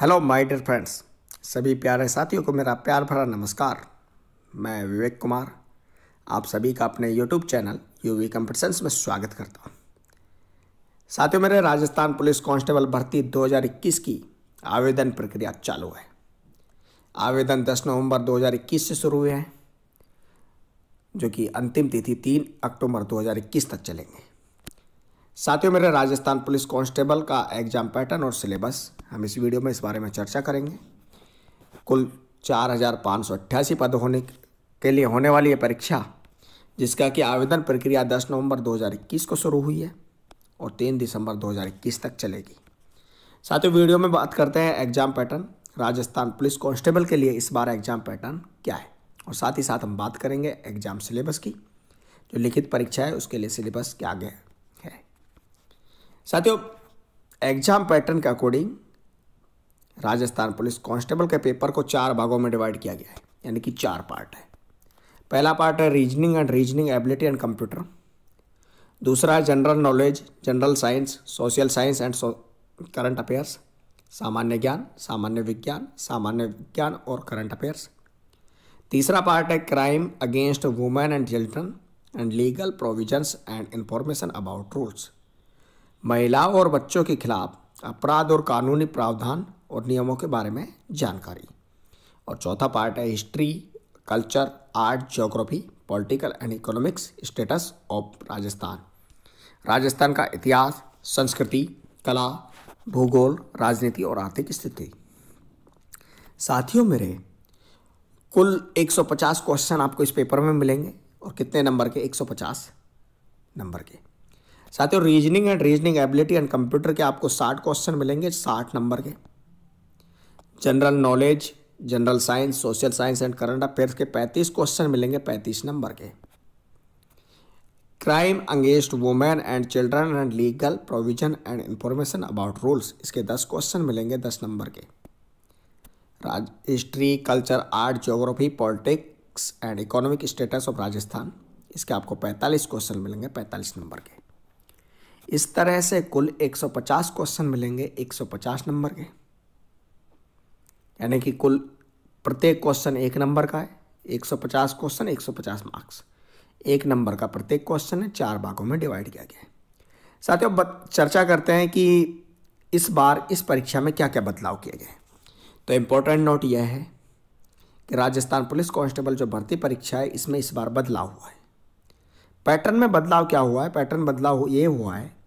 hello my dear friends सभी प्यारे साथियों को मेरा प्यार भरा नमस्कार मैं विवेक कुमार आप सभी का अपने यूट्यूब चैनल यूवी कॉम्पिटिशन्स में स्वागत करता हूं साथियों मेरे राजस्थान पुलिस कांस्टेबल भर्ती 2021 की आवेदन प्रक्रिया चालू है आवेदन 10 नवंबर 2021 से शुरू हुए हैं जो कि अंतिम तिथि तीन अक्टूबर दो तक चलेंगे साथियों मेरे राजस्थान पुलिस कांस्टेबल का एग्जाम पैटर्न और सिलेबस हम इस वीडियो में इस बारे में चर्चा करेंगे कुल चार हज़ार पाँच सौ अट्ठासी पद होने के लिए होने वाली है परीक्षा जिसका कि आवेदन प्रक्रिया 10 नवंबर 2021 को शुरू हुई है और 3 दिसंबर 2021 तक चलेगी साथियों वीडियो में बात करते हैं exam pattern Rajasthan police constable के लिए इस बार एग्ज़ाम पैटर्न क्या है और साथ ही साथ हम बात करेंगे एग्ज़ाम सिलेबस की जो लिखित परीक्षा है उसके लिए सिलेबस क्या आगे है साथियों एग्जाम पैटर्न के अकॉर्डिंग राजस्थान पुलिस कांस्टेबल के पेपर को चार भागों में डिवाइड किया गया है यानी कि चार पार्ट है पहला पार्ट है reasoning and reasoning ability and computer दूसरा है general knowledge general science social science and current affairs सामान्य ज्ञान सामान्य विज्ञान सामान्य विज्ञान और करंट अफेयर्स तीसरा पार्ट है crime against women and children and legal provisions and information about rules महिलाओं और बच्चों के खिलाफ अपराध और कानूनी प्रावधान और नियमों के बारे में जानकारी और चौथा पार्ट है history culture art geography political and economics status of Rajasthan Rajasthan का इतिहास संस्कृति कला भूगोल राजनीति और आर्थिक स्थिति साथियों मेरे कुल 150 क्वेश्चन आपको इस पेपर में मिलेंगे और कितने नंबर के 150 नंबर के साथियों reasoning and reasoning ability and computer के आपको साठ क्वेश्चन मिलेंगे साठ नंबर के general knowledge general science social science and current affairs के पैंतीस क्वेश्चन मिलेंगे पैंतीस नंबर के crime against women and children and legal provision and information about rules इसके दस क्वेश्चन मिलेंगे दस नंबर के राज history culture art geography politics and economic status of Rajasthan इसके आपको पैंतालीस क्वेश्चन मिलेंगे पैंतालीस नंबर के इस तरह से कुल 150 क्वेश्चन मिलेंगे 150 नंबर के यानी कि कुल प्रत्येक क्वेश्चन एक नंबर का है 150 क्वेश्चन 150 मार्क्स एक नंबर का प्रत्येक क्वेश्चन है चार भागों में डिवाइड किया गया है साथियों चर्चा करते हैं कि इस बार इस परीक्षा में क्या क्या बदलाव किए गए तो इम्पोर्टेंट नोट यह है कि राजस्थान पुलिस कांस्टेबल जो भर्ती परीक्षा है इसमें इस बार बदलाव हुआ है पैटर्न में बदलाव क्या हुआ है पैटर्न बदलाव ये हुआ है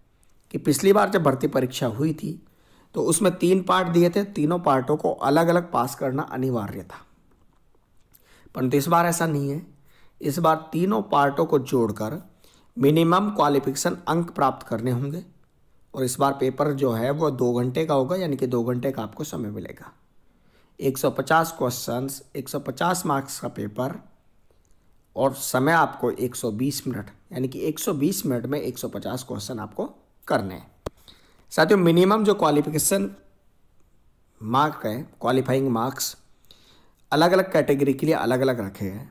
कि पिछली बार जब भर्ती परीक्षा हुई थी तो उसमें तीन पार्ट दिए थे तीनों पार्टों को अलग अलग पास करना अनिवार्य था परंतु तो इस बार ऐसा नहीं है इस बार तीनों पार्टों को जोड़कर मिनिमम क्वालिफिकेशन अंक प्राप्त करने होंगे और इस बार पेपर जो है वो दो घंटे का होगा यानी कि दो घंटे का आपको समय मिलेगा 150 क्वेश्चंस 150 मार्क्स का पेपर और समय आपको 120 मिनट यानी कि 120 मिनट में 150 क्वेश्चन आपको करने हैं साथियों मिनिमम जो क्वालिफिकेशन मार्क है क्वालिफाइंग मार्क्स अलग अलग कैटेगरी के लिए अलग अलग रखे गए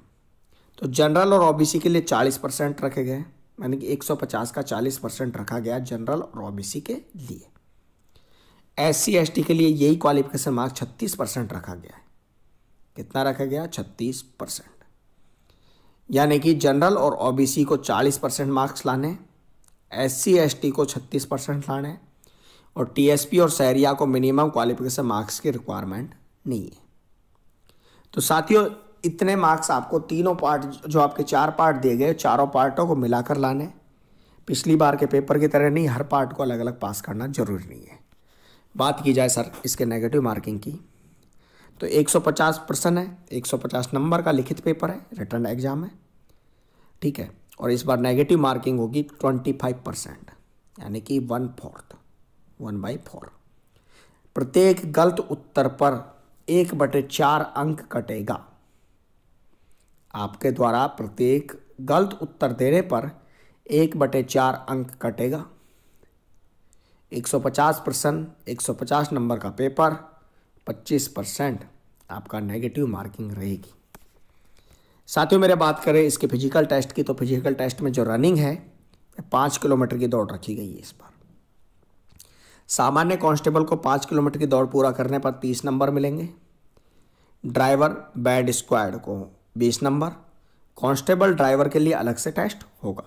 तो जनरल और ओबीसी के लिए चालीस परसेंट रखे गए यानी कि 150 का 40 परसेंट रखा गया जनरल और ओबीसी के लिए एस सी के लिए यही क्वालिफिकेशन मार्क्स छत्तीस परसेंट रखा गया है कितना रखा गया छत्तीस परसेंट यानी कि जनरल और ओबीसी को चालीस परसेंट मार्क्स लाने एस सी को छत्तीस परसेंट लाना है और टीएसपी और सहरिया को मिनिमम क्वालिफिकेशन मार्क्स की रिक्वायरमेंट नहीं है तो साथियों इतने मार्क्स आपको तीनों पार्ट जो आपके चार पार्ट दिए गए चारों पार्टों को मिलाकर लाने पिछली बार के पेपर की तरह नहीं हर पार्ट को अलग अलग पास करना जरूरी नहीं है बात की जाए सर इसके नेगेटिव मार्किंग की तो 150 प्रश्न है 150 नंबर का लिखित पेपर है रिटर्न एग्जाम है ठीक है और इस बार नेगेटिव मार्किंग होगी ट्वेंटी फाइव परसेंट यानी कि one fourth one by four प्रत्येक गलत उत्तर पर एक बटे चार अंक कटेगा आपके द्वारा प्रत्येक गलत उत्तर देने पर एक बटे चार अंक कटेगा 150 परसेंट 150 नंबर का पेपर 25 परसेंट आपका नेगेटिव मार्किंग रहेगी साथियों मेरे बात करें इसके फिजिकल टेस्ट की तो फिजिकल टेस्ट में जो रनिंग है पाँच किलोमीटर की दौड़ रखी गई है इस बार सामान्य कांस्टेबल को पाँच किलोमीटर की दौड़ पूरा करने पर तीस नंबर मिलेंगे ड्राइवर बैड स्क्वाड को बीस नंबर कांस्टेबल ड्राइवर के लिए अलग से टेस्ट होगा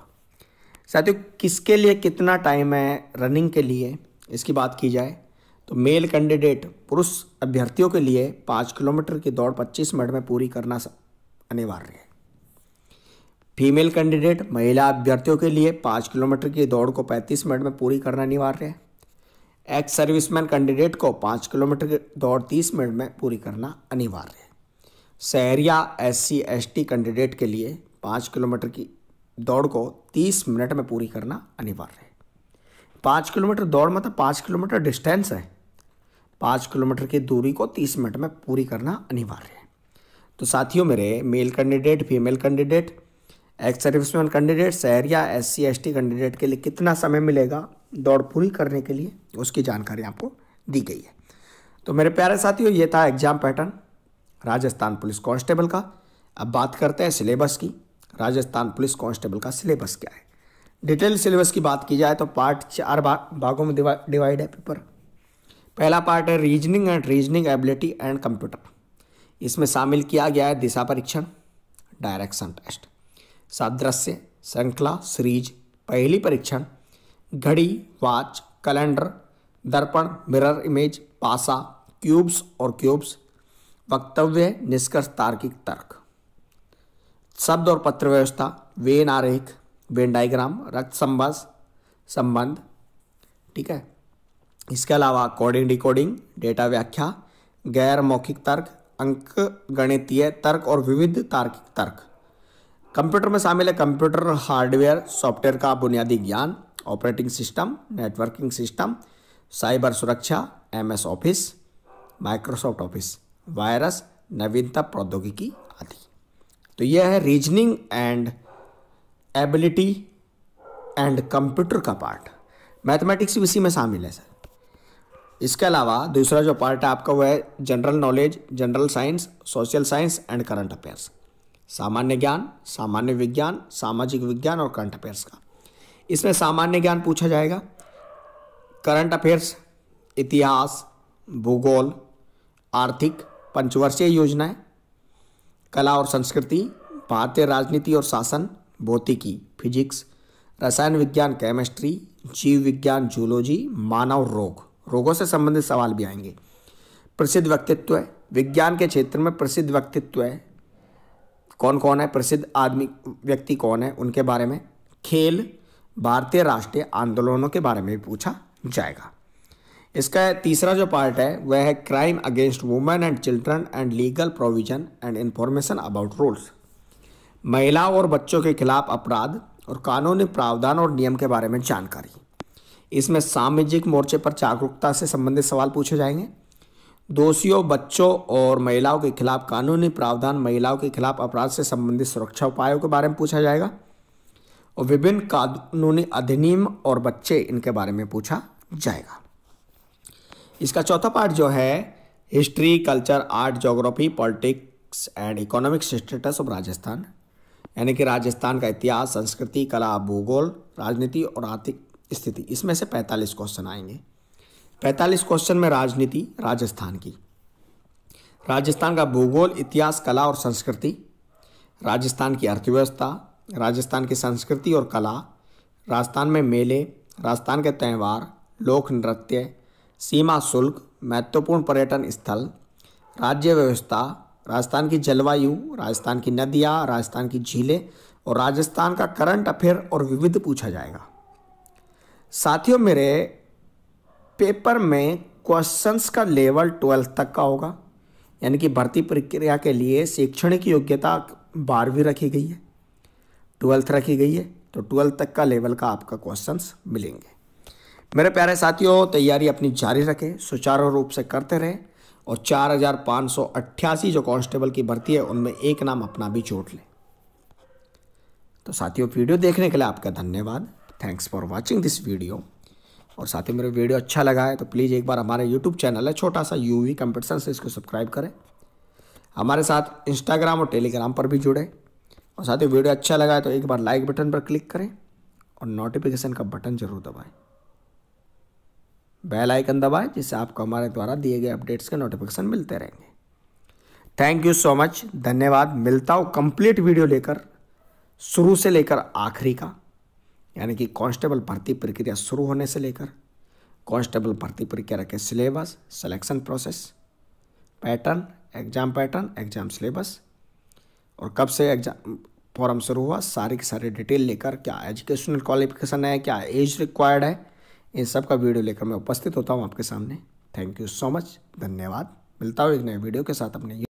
साथियों किसके लिए कितना टाइम है रनिंग के लिए इसकी बात की जाए तो मेल कैंडिडेट पुरुष अभ्यर्थियों के लिए पाँच किलोमीटर की दौड़ पच्चीस मिनट में पूरी करना अनिवार्य है फीमेल कैंडिडेट महिला अभ्यर्थियों के लिए पाँच किलोमीटर की दौड़ को पैंतीस मिनट में पूरी करना अनिवार्य है एक्स सर्विसमैन कैंडिडेट को पाँच किलोमीटर की दौड़ तीस मिनट में पूरी करना अनिवार्य है Sahariya S C S T candidate के लिए पाँच किलोमीटर की दौड़ को तीस मिनट में पूरी करना अनिवार्य है पाँच किलोमीटर दौड़ मतलब पाँच किलोमीटर डिस्टेंस है पाँच किलोमीटर की दूरी को तीस मिनट में पूरी करना अनिवार्य है तो साथियों मेरे male candidate female candidate ex serviceman candidate शहर या S C S T candidate के लिए कितना समय मिलेगा दौड़ पूरी करने के लिए उसकी जानकारी आपको दी गई है तो मेरे प्यारे साथियों ये था exam pattern Rajasthan police constable का अब बात करते हैं सिलेबस की राजस्थान पुलिस कांस्टेबल का सिलेबस क्या है डिटेल सिलेबस की बात की जाए तो पार्ट चार भागों में डिवाइड है पेपर पहला पार्ट है reasoning and reasoning ability and computer इसमें शामिल किया गया है दिशा परीक्षण डायरेक्शन टेस्ट सादृश्य श्रृंखला सीरीज पहली परीक्षण घड़ी वाच कैलेंडर दर्पण मिरर इमेज पासा क्यूब्स और क्यूब्स वक्तव्य निष्कर्ष तार्किक तर्क शब्द और पत्र व्यवस्था वेन आरेख वेन डायग्राम रक्त संबंध संबंध ठीक है इसके अलावा कोडिंग डिकोडिंग डेटा व्याख्या गैर मौखिक तर्क अंक गणितीय तर्क और विविध तार्किक तर्क कंप्यूटर में शामिल है कंप्यूटर हार्डवेयर सॉफ्टवेयर का बुनियादी ज्ञान operating system networking system cyber सुरक्षा MS office Microsoft office virus नवीनता प्रौद्योगिकी आदि तो यह है reasoning and ability and computer का पार्ट मैथमेटिक्स भी इसी में शामिल है सर इसके अलावा दूसरा जो पार्ट है आपका वह है general knowledge general science social science and current affairs सामान्य ज्ञान सामान्य विज्ञान सामाजिक विज्ञान और करंट अफेयर्स का इसमें सामान्य ज्ञान पूछा जाएगा करंट अफेयर्स इतिहास भूगोल आर्थिक पंचवर्षीय योजनाएं कला और संस्कृति भारतीय राजनीति और शासन भौतिकी फिजिक्स रसायन विज्ञान केमिस्ट्री जीव विज्ञान जूलॉजी मानव रोग रोगों से संबंधित सवाल भी आएंगे प्रसिद्ध व्यक्तित्व है विज्ञान के क्षेत्र में प्रसिद्ध व्यक्तित्व है कौन कौन है प्रसिद्ध आदमी व्यक्ति कौन है उनके बारे में खेल भारतीय राष्ट्रीय आंदोलनों के बारे में भी पूछा जाएगा इसका तीसरा जो पार्ट है वह है crime against women and children and legal provision and information about rules महिलाओं और बच्चों के खिलाफ अपराध और कानूनी प्रावधान और नियम के बारे में जानकारी इसमें सामाजिक मोर्चे पर जागरूकता से संबंधित सवाल पूछे जाएंगे दोषियों बच्चों और महिलाओं के खिलाफ कानूनी प्रावधान महिलाओं के खिलाफ अपराध से संबंधित सुरक्षा उपायों के बारे में पूछा जाएगा और विभिन्न कानूनी अधिनियम और बच्चे इनके बारे में पूछा जाएगा इसका चौथा पार्ट जो है history culture art geography politics and economics status of Rajasthan यानी कि राजस्थान का इतिहास संस्कृति कला भूगोल राजनीति और आर्थिक स्थिति इसमें से 45 क्वेश्चन आएंगे 45 क्वेश्चन में राजनीति राजस्थान की राजस्थान का भूगोल इतिहास कला और संस्कृति राजस्थान की अर्थव्यवस्था राजस्थान की संस्कृति और कला राजस्थान में मेले राजस्थान के त्यौहार लोक नृत्य सीमा शुल्क महत्वपूर्ण पर्यटन स्थल राज्य व्यवस्था राजस्थान की जलवायु राजस्थान की नदियाँ राजस्थान की झीलें और राजस्थान का करंट अफेयर और विविध पूछा जाएगा साथियों मेरे पेपर में क्वेश्चंस का लेवल ट्वेल्थ तक का होगा यानी कि भर्ती प्रक्रिया के लिए शैक्षणिक योग्यता बारहवीं रखी गई है ट्वेल्थ रखी गई है तो ट्वेल्थ तक का लेवल का आपका क्वेश्चंस मिलेंगे मेरे प्यारे साथियों तैयारी अपनी जारी रखें सुचारू रूप से करते रहें और चार हज़ार पाँच सौ अट्ठासी जो कांस्टेबल की भर्ती है उनमें एक नाम अपना भी जोड़ लें तो साथियों वीडियो देखने के लिए आपका धन्यवाद thanks for watching this video और साथ ही मेरा वीडियो अच्छा लगा है तो प्लीज़ एक बार हमारा यूट्यूब चैनल है छोटा सा यू वी कंपटिशन से इसको सब्सक्राइब करें हमारे साथ इंस्टाग्राम और टेलीग्राम पर भी जुड़े और साथ ही वीडियो अच्छा लगा है तो एक बार लाइक बटन पर क्लिक करें और नोटिफिकेशन का बटन ज़रूर दबाएं बेल आइकन दबाएं जिससे आपको हमारे द्वारा दिए गए अपडेट्स के नोटिफिकेशन मिलते रहेंगे थैंक यू सो मच धन्यवाद मिलता हूँ कंप्लीट वीडियो लेकर शुरू से लेकर आखिरी का यानी कि कांस्टेबल भर्ती प्रक्रिया शुरू होने से लेकर कांस्टेबल भर्ती प्रक्रिया के syllabus selection process pattern exam pattern exam syllabus और कब से एग्ज़ाम फॉर्म शुरू हुआ सारी की सारी डिटेल लेकर क्या एजुकेशनल क्वालिफिकेशन है क्या एज रिक्वायर्ड है इन सब का वीडियो लेकर मैं उपस्थित होता हूँ आपके सामने थैंक यू सो मच धन्यवाद मिलता हूँ एक नए वीडियो के साथ अपने